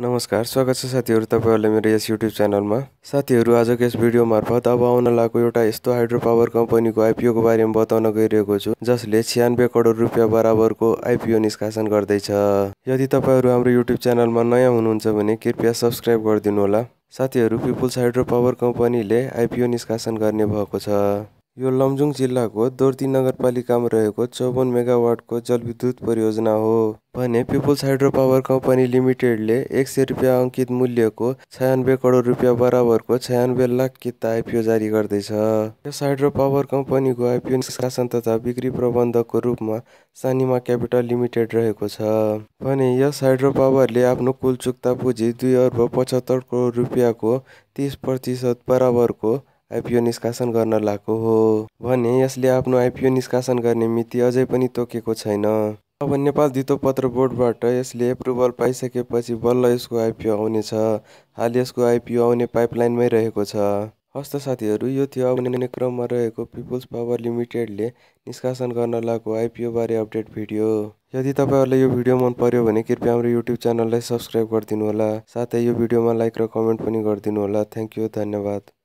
नमस्कार स्वागत छ साथीहरू तपाईँहरूलाई मेरो यस युट्युब च्यानलमा साथीहरू आजको यस भिडियो मार्फत अब आउन लागेको एउटा यस्तो हाइड्रो पावर कम्पनीको आइपिओको बारेमा बताउन गइरहेको छु जसले छ्यानब्बे करोड रुपियाँ बराबरको आइपिओ निष्कासन गर्दैछ यदि तपाईँहरू हाम्रो युट्युब च्यानलमा नयाँ हुनुहुन्छ भने कृपया सब्सक्राइब होला साथीहरू पिपुल्स हाइड्रो पावर कम्पनीले आइपिओ निष्कासन गर्ने भएको छ यो लमजुङ जिल्लाको दोर्ती नगरपालिकामा रहेको चौवन मेगावाटको जलविद्युत परियोजना हो भने पिपुल्स हाइड्रो पावर कम्पनी लिमिटेडले एक सय रुपियाँ अङ्कित मूल्यको छयानब्बे करोड रुपियाँ बराबरको छयानब्बे लाख किता आइपिओ जारी गर्दैछ यस हाइड्रो पावर कम्पनीको आइपिओ निष्कासन तथा बिक्री प्रबन्धकको रूपमा सानिमा क्यापिटल लिमिटेड रहेको छ भने यस हाइड्रो पावरले आफ्नो कुल चुक्ता पुँजी दुई अर्ब पचहत्तर करोड रुपियाँको तिस प्रतिशत बराबरको आइपिओ निष्कासन गर्न लागेको हो भने यसले आफ्नो आइपिओ निष्कासन गर्ने मिति अझै पनि तोकेको छैन अब नेपाल धितोपत्र बोर्डबाट यसले एप्रुभल पाइसकेपछि बल्ल यसको आइपिओ आउनेछ हाल यसको आइपिओ आउने पाइपलाइनमै रहेको छ हस्त साथीहरू यो थियो आउने क्रममा रहेको पिपुल्स पावर लिमिटेडले निष्कासन गर्न लागेको आइपिओबारे अपडेट भिडियो यदि तपाईँहरूलाई यो भिडियो मन पर्यो भने कृपया हाम्रो युट्युब च्यानललाई सब्सक्राइब गरिदिनु होला साथै यो भिडियोमा लाइक र कमेन्ट पनि गरिदिनु होला थ्याङ्क यू धन्यवाद